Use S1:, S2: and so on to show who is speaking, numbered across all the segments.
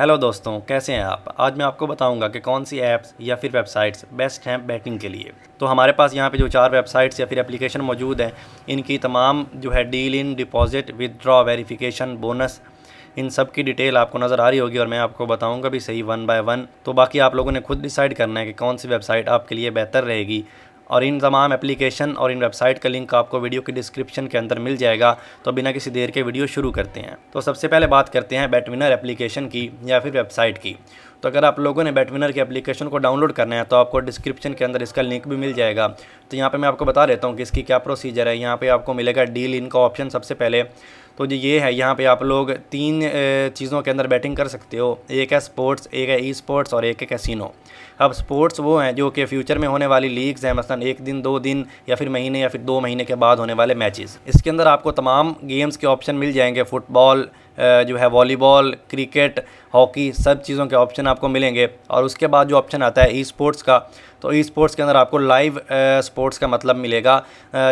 S1: hello दोस्तों कैसे हैं आप आज मैं आपको बताऊंगा कि कौन सी ऐप्स या फिर वेबसाइट्स बेस्ट हैं बैटिंग के लिए तो हमारे पास यहाँ पे जो चार वेबसाइट्स या फिर एप्लीकेशन मौजूद हैं इनकी तमाम जो है डील इन डिपॉजिट विदड्रॉ वेरिफिकेशन बोनस इन सब की डिटेल आपको नज़र आ रही होगी और मैं आपको बताऊँगा भी सही वन बाय वन तो बाकी आप लोगों ने खुद डिसाइड करना है कि कौन सी वेबसाइट आपके लिए बेहतर रहेगी और इन तमाम एप्लीकेशन और इन वेबसाइट का लिंक आपको वीडियो के डिस्क्रिप्शन के अंदर मिल जाएगा तो बिना किसी देर के वीडियो शुरू करते हैं तो सबसे पहले बात करते हैं बैटविनर एप्लीकेशन की या फिर वेबसाइट की तो अगर आप लोगों ने बैटविनर की एप्लीकेशन को डाउनलोड करना है तो आपको डिस्क्रिप्शन के अंदर इसका लिंक भी मिल जाएगा तो यहाँ पर मैं आपको बता देता हूँ कि इसकी क्या प्रोसीजर है यहाँ पर आपको मिलेगा डील इनका ऑप्शन सबसे पहले तो जी ये है यहाँ पे आप लोग तीन चीज़ों के अंदर बैटिंग कर सकते हो एक है स्पोर्ट्स एक है ई स्पोर्ट्स और एक है कैसीनो अब स्पोर्ट्स वो हैं जो कि फ्यूचर में होने वाली लीग्स हैं मसलन एक दिन दो दिन या फिर महीने या फिर दो महीने के बाद होने वाले मैचेस इसके अंदर आपको तमाम गेम्स के ऑप्शन मिल जाएंगे फुटबॉल जो है वॉलीबॉल क्रिकेट हॉकी सब चीज़ों के ऑप्शन आपको मिलेंगे और उसके बाद जो ऑप्शन आता है ई स्पोर्ट्स का तो ई स्पोर्ट्स के अंदर आपको लाइव स्पोर्ट्स का मतलब मिलेगा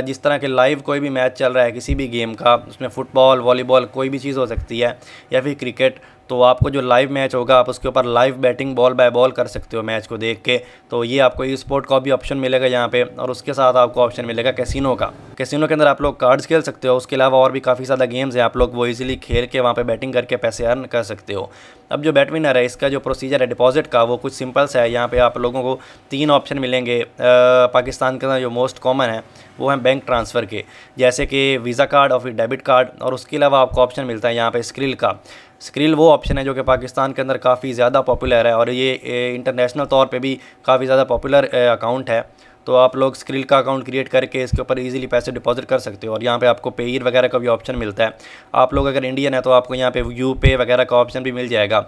S1: जिस तरह के लाइव कोई भी मैच चल रहा है किसी भी गेम का उसमें फ़ुटबॉल वॉलीबॉल कोई भी चीज़ हो सकती है या फिर क्रिकेट तो आपको जो लाइव मैच होगा आप उसके ऊपर live betting ball by ball कर सकते हो मैच को देख के तो ये आपको ई स्पोर्ट का भी ऑप्शन मिलेगा यहाँ पे और उसके साथ आपको ऑप्शन मिलेगा कैसीनो का कैसीनो के अंदर आप लोग कार्ड्स खेल सकते हो उसके अलावा और भी काफ़ी ज़्यादा गेम्स हैं आप लोग वो ईजिली खेल के वहाँ पर बैटिंग करके पैसे अर्न कर सकते हो अब जो बैटमिनर है इसका जो प्रोसीजर है डिपॉजिट का वो कुछ सिंपल सा है यहाँ पे आप लोगों को तीन ऑप्शन मिलेंगे आ, पाकिस्तान के अंदर जो मोस्ट कॉमन है वो है बैंक ट्रांसफ़र के जैसे कि वीज़ा कार्ड और फिर डेबिट कार्ड और उसके अलावा आपको ऑप्शन मिलता है यहाँ पर स्क्रिल का स्क्रिल वो ऑप्शन है जो कि पाकिस्तान के अंदर काफ़ी ज़्यादा पॉपुलर है और ये इंटरनेशनल तौर पर भी काफ़ी ज़्यादा पॉपुलर अकाउंट है तो आप लोग स्क्रिल का अकाउंट क्रिएट करके इसके ऊपर ईजिली पैसे डिपॉजिट कर सकते हो और यहाँ पे आपको पे वगैरह का भी ऑप्शन मिलता है आप लोग अगर इंडियन है तो आपको यहाँ पे यू पे वगैरह का ऑप्शन भी मिल जाएगा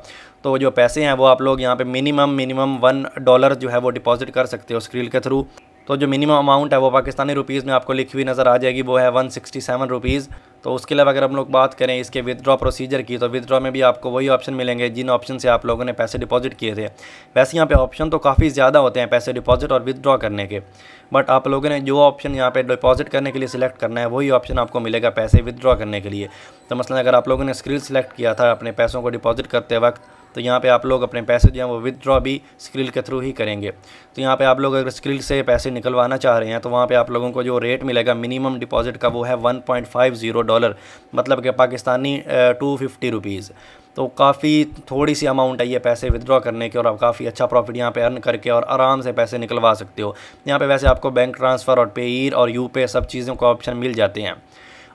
S1: तो जो पैसे हैं वो आप लोग यहाँ पे मिनिमम मिनिमम वन डॉलर जो है वो डिपॉजिट कर सकते हो स्क्रिल के थ्रू तो जो मिनिमम अमाउंट है वो पाकिस्तानी रुपीज़ में आपको लिखी हुई नज़र आ जाएगी वो है वन सिक्सटी सेवन रुपीज़ तो उसके अलावा अगर हम लोग बात करें इसके विदड्रॉ प्रोसीजर की तो विदड्रॉ में भी आपको वही ऑप्शन मिलेंगे जिन ऑप्शन से आप लोगों ने पैसे डिपॉजिट किए थे वैसे यहाँ पे ऑप्शन तो काफ़ी ज़्यादा होते हैं पैसे डिपॉजिट और विदड्रॉ करने के बट आप लोगों ने जो ऑप्शन यहाँ पे डिपॉजिट करने के लिए सिलेक्ट करना है वही ऑप्शन आपको मिलेगा पैसे विदड्रॉ करने के लिए तो मसलन अगर आप लोगों ने स्क्रिल सेलेक्ट किया था अपने पैसों को डिपॉजिट करते वक्त तो यहाँ पे आप लोग अपने पैसे जो हैं वो विदड्रॉ भी स्क्रिल के थ्रू ही करेंगे तो यहाँ पे आप लोग अगर स्क्रिल से पैसे निकलवाना चाह रहे हैं तो वहाँ पे आप लोगों को जो रेट मिलेगा मिनिमम डिपॉजिट का वो है 1.50 डॉलर डॉलर मतलब कि पाकिस्तानी टू फिफ्टी रुपीज़ तो काफ़ी थोड़ी सी अमाउंट है ये पैसे विदड्रॉ करने के और आप काफ़ी अच्छा प्रॉफिट यहाँ पे अर्न करके और आराम से पैसे निकलवा सकते हो यहाँ पे वैसे आपको बैंक ट्रांसफ़र और पे और यू पे सब चीज़ों का ऑप्शन मिल जाते हैं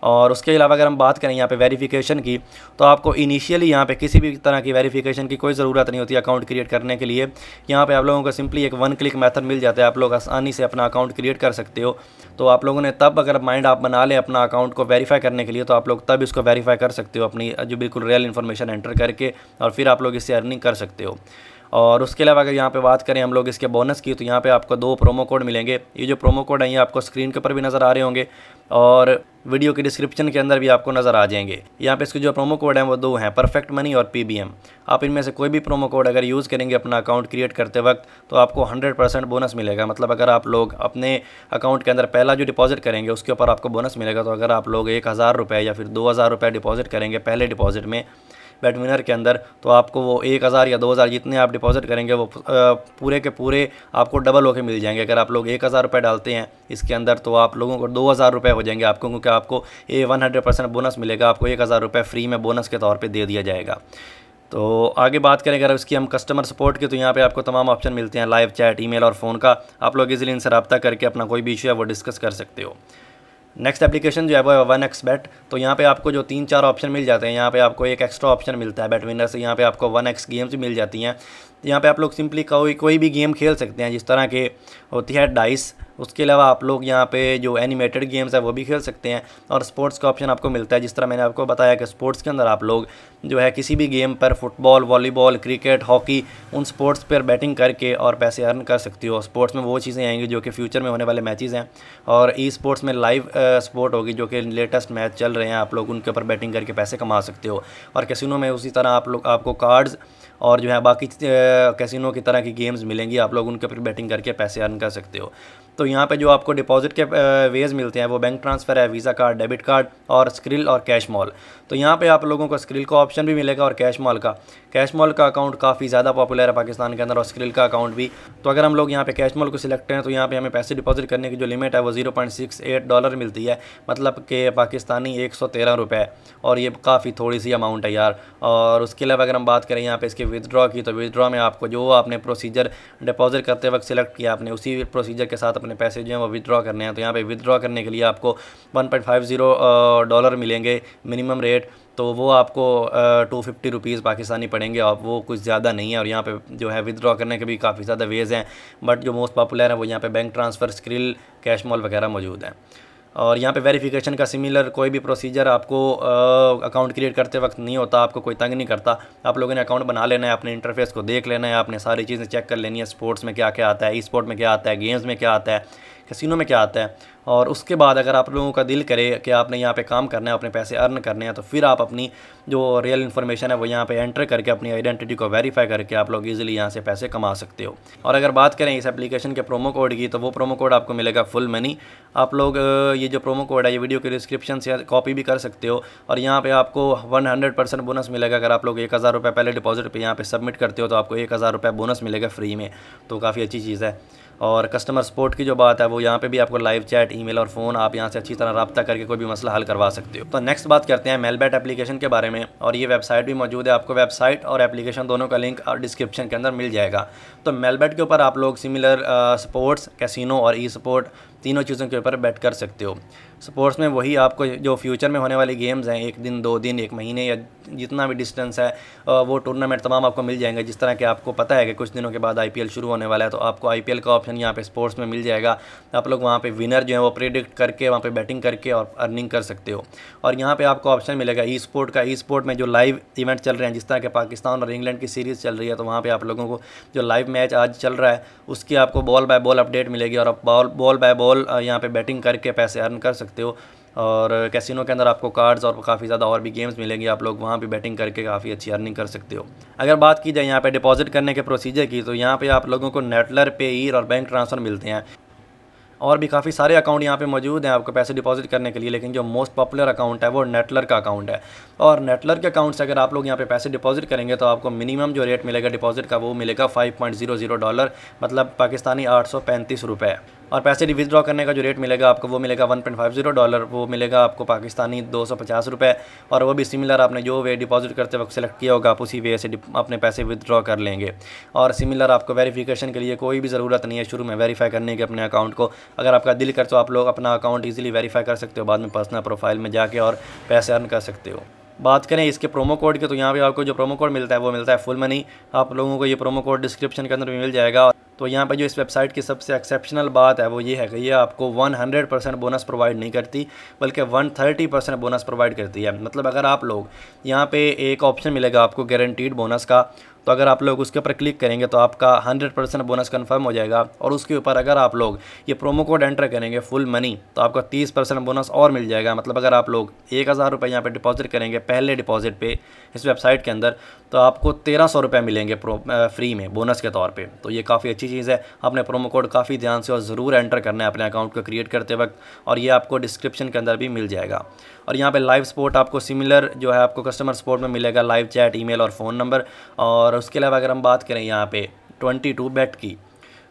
S1: और उसके अलावा अगर हम बात करें यहाँ पे वेरिफिकेशन की तो आपको इनिशियली यहाँ पे किसी भी तरह की वेरिफिकेशन की कोई ज़रूरत नहीं होती अकाउंट क्रिएट करने के लिए यहाँ पे आप लोगों को सिंपली एक वन क्लिक मेथड मिल जाता है आप लोग आसानी से अपना अकाउंट क्रिएट कर सकते हो तो आप लोगों ने तब अगर माइंड आप बना लें अपना अकाउंट को वेरीफाई करने के लिए तो आप लोग तब इसको वेरीफाई कर सकते हो अपनी जो बिल्कुल रियल इन्फॉर्मेशन एंटर करके और फिर आप लोग इससे अर्निंग कर सकते हो और उसके अलावा अगर यहाँ पे बात करें हम लोग इसके बोनस की तो यहाँ पे आपको दो प्रोमो कोड मिलेंगे ये जो प्रोमो कोड हैं ये आपको स्क्रीन के ऊपर भी नज़र आ रहे होंगे और वीडियो के डिस्क्रिप्शन के अंदर भी आपको नज़र आ जाएंगे यहाँ पे इसके जो प्रोमो कोड हैं वो दो हैं परफेक्ट मनी और पी आप इनमें से कोई भी प्रोमो कोड अगर यूज़ करेंगे अपना अकाउंट क्रिएट करते वक्त तो आपको हंड्रेड परसेंट बोनस मिलेगा मतलब अगर आप लोग अपने अकाउंट के अंदर पहला जो डिपॉजिट करेंगे उसके ऊपर आपको बोनस मिलेगा तो अगर आप लोग एक हज़ार रुपये या फिर दो हज़ार रुपये डिपॉजिट करेंगे पहले डिपॉजिट में बैडमिनर के अंदर तो आपको वो एक हज़ार या दो हज़ार जितने आप डिपॉजिट करेंगे वो पूरे के पूरे आपको डबल होकर मिल जाएंगे अगर आप लोग एक हज़ार रुपये डालते हैं इसके अंदर तो आप लोगों को दो हज़ार रुपये हो जाएंगे आपको क्योंकि आपको a one hundred percent bonus मिलेगा आपको एक हज़ार रुपये फ्री में बोनस के तौर पर दे दिया जाएगा तो आगे बात करें अगर उसकी हम कस्टमर सपोर्ट की तो यहाँ पे आपको तमाम ऑप्शन मिलते हैं लाइव चैट ईमेल और फ़ोन का आप लोग इजीली इनसे रबता करके अपना कोई भी इशू है वो डिस्कस कर सकते हो नेक्स्ट एप्लीकेशन जो है वो है वन एक्स बैट तो यहाँ पे आपको जो तीन चार ऑप्शन मिल जाते हैं यहाँ पे आपको एक एक्स्ट्रा ऑप्शन मिलता है बैट से यहाँ पे आपको वन एक्स गेम्स भी मिल जाती हैं तो यहाँ पे आप लोग सिंपली कोई कोई भी गेम खेल सकते हैं जिस तरह के होती है डाइस उसके अलावा आप लोग यहाँ पे जो एनिमेटेड गेम्स है वो भी खेल सकते हैं और स्पोर्ट्स का ऑप्शन आपको मिलता है जिस तरह मैंने आपको बताया कि स्पोर्ट्स के अंदर आप लोग जो है किसी भी गेम पर फुटबॉल वॉलीबॉल क्रिकेट हॉकी उन स्पोर्ट्स पर बैटिंग करके और पैसे अर्न कर सकती हो स्पोर्ट्स में वो चीज़ें आएंगी जो कि फ्यूचर में होने वाले मैचेज़ हैं और ई स्पोर्ट्स में लाइव स्पोर्ट होगी जो कि लेटेस्ट मैच चल रहे हैं आप लोग उनके ऊपर बैटिंग करके पैसे कमा सकते हो और कैसीनो में उसी तरह आप लोग आपको कार्ड्स और जो है बाकी कैसीनो की तरह की गेम्स मिलेंगी आप लोग उनके ऊपर बैटिंग करके पैसे अर्न कर सकते हो तो यहाँ पे जो आपको डिपॉजिट के वेज़ मिलते हैं वो बैंक ट्रांसफ़र है वीज़ा कार्ड डेबिट कार्ड और स्क्रिल और कैश मॉल तो यहाँ पे आप लोगों को स्क्रिल का ऑप्शन भी मिलेगा और कैश मॉल का कैश मॉल का अकाउंट काफ़ी ज़्यादा पॉपुलर है पाकिस्तान के अंदर और स्क्रिल का अकाउंट भी तो अगर हम लोग यहाँ पे कैश मॉल को सिलेक्ट करें तो यहाँ पे हमें पैसे डिपॉजिट करने की जो लिमिट है वो zero point six eight dollar मिलती है मतलब कि पाकिस्तानी एक सौ तेरह रुपये और ये काफ़ी थोड़ी सी अमाउंट है यार और उसके अलावा अगर हम बात करें यहाँ पर इसके विदड्रॉ की तो विदड्रॉ में आपको जो आपने प्रोसीजर डिपॉजिट करते वक्त सिलेक्ट किया आपने उसी प्रोसीजर के साथ अपने पैसे जो हैं वो विदड्रॉ करने हैं तो यहाँ पे विदड्रॉ करने के लिए आपको 1.50 डॉलर मिलेंगे मिनिमम रेट तो वो आपको टू फिफ्टी रुपीज़ पाकिस्तानी पड़ेंगे और वो कुछ ज़्यादा नहीं है और यहाँ पे जो है विदड्रॉ करने के भी काफ़ी ज़्यादा वेज़ हैं बट जो मोस्ट पॉपुलर हैं वो यहाँ पे bank transfer Skrill CashMaal वगैरह मौजूद हैं और यहाँ पे वेरिफिकेशन का सिमिलर कोई भी प्रोसीजर आपको अकाउंट क्रिएट करते वक्त नहीं होता आपको कोई तंग नहीं करता आप लोगों ने अकाउंट बना लेना है अपने इंटरफेस को देख लेना है आपने सारी चीज़ें चेक कर लेनी है स्पोर्ट्स में क्या क्या आता है ई स्पोर्ट में क्या आता है गेम्स में क्या आता है कसिनो में क्या आता है और उसके बाद अगर आप लोगों का दिल करे कि आपने यहाँ पे काम करना है अपने पैसे अर्न करने हैं तो फिर आप अपनी जो रियल इन्फॉर्मेशन है वो यहाँ पे एंटर करके अपनी आइडेंटिटी को वेरीफाई करके आप लोग इजीली यहाँ से पैसे कमा सकते हो और अगर बात करें इस एप्लीकेशन के प्रोमो कोड की तो वो प्रोमो कोड आपको मिलेगा फुल मनी आप लोग ये जो प्रोमो कोड है ये वीडियो के डिस्क्रिप्शन से कॉपी भी कर सकते हो और यहाँ पर आपको वन हंड्रेड परसेंट बोनस मिलेगा अगर आप लोग एक हज़ार रुपये पहले डिपॉजिट पर यहाँ पर सबमिट करते हो तो आपको एक हज़ार रुपये बोनस मिलेगा फ्री में तो काफ़ी अच्छी चीज़ है और कस्टमर सपोर्ट की जो बात है वो यहाँ पे भी आपको लाइव चैट ईमेल और फ़ोन आप यहाँ से अच्छी तरह रब्ता करके कोई भी मसला हल करवा सकते हो तो नेक्स्ट बात करते हैं मेलबैट एप्लीकेशन के बारे में और ये वेबसाइट भी मौजूद है आपको वेबसाइट और एप्लीकेशन दोनों का लिंक और डिस्क्रिप्शन के अंदर मिल जाएगा तो मेलबैट के ऊपर आप लोग सिमिलर स्पोर्ट्स कैसीनो और ई स्पोर्ट तीनों चीज़ों के ऊपर बैट कर सकते हो स्पोर्ट्स में वही आपको जो फ्यूचर में होने वाली गेम्स हैं एक दिन दो दिन एक महीने या जितना भी डिस्टेंस है वो टूर्नामेंट तमाम आपको मिल जाएंगे जिस तरह के आपको पता है कि कुछ दिनों के बाद आई शुरू होने वाला है तो आपको आई का ऑप्शन यहाँ पर स्पोर्ट्स में मिल जाएगा आप लोग वहाँ पर विनर जो है वो प्रिडिक्ट करके वहाँ पर बैटिंग करके और अर्निंग कर सकते हो और यहाँ पर आपको ऑप्शन मिलेगा ई स्पोर्ट का ई स्पोर्ट में जो लाइव इवेंट चल रहे हैं जिस तरह के पाकिस्तान और इंग्लैंड की सीरीज़ चल रही है तो वहाँ पर आप लोगों को जो लाइव मैच आज चल रहा है उसकी आपको बॉल बाय बॉल अपडेट मिलेगी और ball ball by ball ball uh, यहाँ पे बैटिंग करके पैसे अर्न कर सकते हो और कैसीनो के अंदर आपको कार्ड्स और काफ़ी ज़्यादा और भी गेम्स मिलेंगे आप लोग वहाँ पे बैटिंग करके काफ़ी अच्छी अर्निंग कर सकते हो अगर बात की जाए यहाँ पे डिपॉजिट करने के प्रोसीजर की तो यहाँ पे आप लोगों को नेटलर पे ईर और बैंक ट्रांसफ़र मिलते हैं और भी काफ़ी सारे अकाउंट यहाँ पे मौजूद हैं आपको पैसे डिपॉजिट करने के लिए लेकिन जो मोस्ट पॉपुलर अकाउंट है वो नेटलर का अकाउंट है और नेटलर के अकाउंट से अगर आप लोग यहाँ पे पैसे डिपॉजिट करेंगे तो आपको मिनिमम जो रेट मिलेगा डिपॉजिट का वो मिलेगा 5.00 डॉलर मतलब पाकिस्तानी आठ सौ और पैसे विदड्रॉ करने का जो रेट मिलेगा आपको वो मिलेगा one point five zero dollar वो मिलेगा आपको पाकिस्तानी दो सौ पचास रुपये और वो भी सिमिलर आपने जो वे डिपॉजिट करते वक्त सेलेक्ट किया होगा आप उसी वे से अपने पैसे विदड्रॉ कर लेंगे और सिमिलर आपको वेरीफिकेशन के लिए कोई भी ज़रूरत नहीं है शुरू में वेरीफाई करने के अपने अकाउंट को अगर आपका दिल कर तो आप लोग अपना अकाउंट ईजिली वेरीफाई कर सकते हो बाद में पर्सनल प्रोफाइल में जाके और पैसे अर्न कर सकते हो बात करें इसके प्रोमो कोड के तो यहाँ पे आपको जो प्रोमो कोड मिलता है वो मिलता है फुल मनी आप लोगों को ये प्रोमो कोड डिस्क्रिप्शन के अंदर भी मिल जाएगा तो यहाँ पर जो इस वेबसाइट की सबसे एक्सेप्शनल बात है वो ये है कि ये आपको 100 परसेंट बोनस प्रोवाइड नहीं करती बल्कि 130 परसेंट बोनस प्रोवाइड करती है मतलब अगर आप लोग यहाँ पे एक ऑप्शन मिलेगा आपको गारंटीड बोनस का तो अगर आप लोग उसके ऊपर क्लिक करेंगे तो आपका हंड्रेड परसेंट बोनस कन्फर्म हो जाएगा और उसके ऊपर अगर आप लोग ये प्रोमो कोड एंटर करेंगे फुल मनी तो आपको तीस परसेंट बोनस और मिल जाएगा मतलब अगर आप लोग एक हज़ार रुपये यहाँ पर डिपॉजिट करेंगे पहले डिपॉजिट पे इस वेबसाइट के अंदर तो आपको तेरह सौ रुपये मिलेंगे प्रो फ्री में बोनस के तौर पर तो ये काफ़ी अच्छी चीज़ है आपने प्रोमो कोड काफ़ी ध्यान से और ज़रूर एंटर करना है अपने अकाउंट को क्रिएट करते वक्त और ये आपको डिस्क्रिप्शन के अंदर भी मिल जाएगा और यहाँ पर लाइव सपोर्ट आपको सिमिलर जो है आपको कस्टमर सपोर्ट में मिलेगा लाइव चैट ई और फ़ोन नंबर और और उसके अलावा अगर हम बात करें यहाँ पे 22 बैट की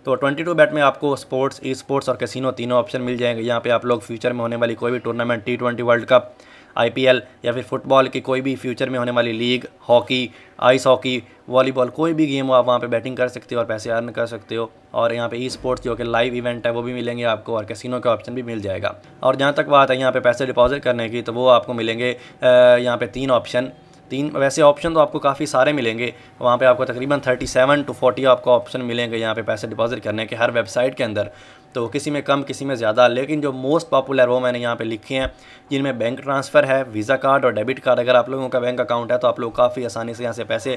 S1: तो 22 बैट में आपको स्पोर्ट्स ई स्पोर्ट्स और कैसीनो तीनों ऑप्शन मिल जाएंगे यहाँ पे आप लोग फ्यूचर में होने वाली कोई भी tournament T twenty world cup आई या फिर फुटबॉल की कोई भी फ्यूचर में होने वाली league hockey ice hockey volleyball कोई भी गेम हो आप वहाँ पे बैटिंग कर सकते हो और पैसे अर्न कर सकते हो और यहाँ पे ई स्पोर्ट्स जो कि लाइव इवेंट है वो भी मिलेंगे आपको और कैसीनो का ऑप्शन भी मिल जाएगा और जहाँ तक बात है यहाँ पे पैसे डिपॉजिट करने की तो वो आपको मिलेंगे यहाँ पे तीन ऑप्शन तीन वैसे ऑप्शन तो आपको काफ़ी सारे मिलेंगे वहाँ पे आपको तकरीबन 37 टू 40 आपको ऑप्शन मिलेंगे यहाँ पे पैसे डिपॉजिट करने के हर वेबसाइट के अंदर तो किसी में कम किसी में ज़्यादा लेकिन जो मोस्ट पॉपुलर वो मैंने यहाँ पे लिखे हैं जिनमें बैंक ट्रांसफ़र है वीज़ा कार्ड और डेबिट कार्ड अगर आप लोगों का बैंक अकाउंट है तो आप लोग काफ़ी आसानी से यहाँ से पैसे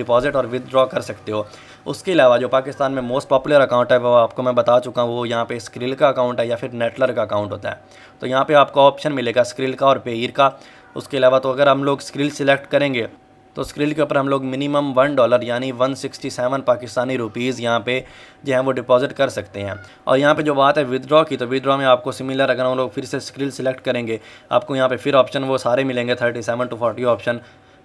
S1: डिपॉजिट और विदड्रॉ कर सकते हो उसके अलावा जो पाकिस्तान में मोस्ट पॉपुलर अकाउंट है वो आपको मैं बता चुका हूँ वो यहाँ पे स्क्रिल का अकाउंट है या फिर नेटलर का अकाउंट होता है तो यहाँ पर आपको ऑप्शन मिलेगा स्क्रिल का और पेर का उसके अलावा तो अगर हम लोग स्क्रिल सिलेक्ट करेंगे तो स्क्रिल के ऊपर हम लोग मिनिमम वन डॉलर यानी one sixty seven Pakistani rupees यहाँ पे जो है वो डिपॉजिट कर सकते हैं और यहाँ पे जो बात है विदड्रॉ की तो विदड्रॉ में आपको सिमिलर अगर हम लोग फिर से स्क्रिल सिलेक्ट करेंगे आपको यहाँ पे फिर ऑप्शन वो सारे मिलेंगे thirty seven to forty option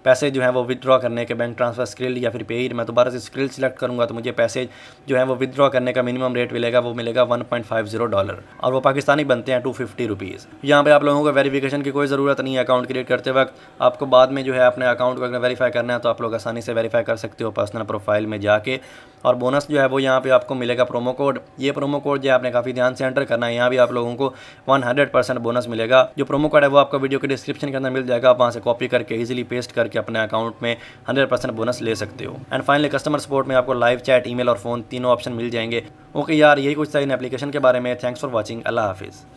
S1: पैसे जो है वो विदड्रॉ करने के बैंक ट्रांसफर स्क्रिल या फिर पेयर मैं दोबारा से स्क्रिल सिलेक्ट करूँगा तो मुझे पैसे जो है वो विदड्रॉ करने का मिनिमम रेट मिलेगा वो मिलेगा one point five zero dollar और वो पाकिस्तानी बनते हैं टू फिफ्टी रुपीज़ यहाँ पर आप लोगों को वेरीफिकेशन की कोई ज़रूरत नहीं है अकाउंट क्रिएट करते वक्त आपको बाद में जो है अपने अकाउंट को अगर वेरीफाई करना है तो आप लोग आसानी से वेरीफाई कर सकते हो पर्सनल प्रोफाइल में जाके और बोनस जो है वो यहाँ पे आपको मिलेगा प्रोमो कोड ये प्रोमो कोड जो आपने काफ़ी ध्यान से एंटर करना है यहाँ भी आप लोगों को 100 परसेंट बोनस मिलेगा जो प्रोमो कोड है वो आपको वीडियो के डिस्क्रिप्शन के अंदर मिल जाएगा आप वहाँ से कॉपी करके इजीली पेस्ट करके करके अपने अकाउंट में हंड्रेड परसेंट बोनस ले सकते हो एंड फाइनली कस्टमर सपोर्ट में आपको लाइव चैट ई और फोन तीनों ऑप्शन मिल जाएंगे ओके यार यही कुछ था इन एप्लीकेशन के बारे में थैंक्स फॉर वॉचिंग अल्लाह हाफिज़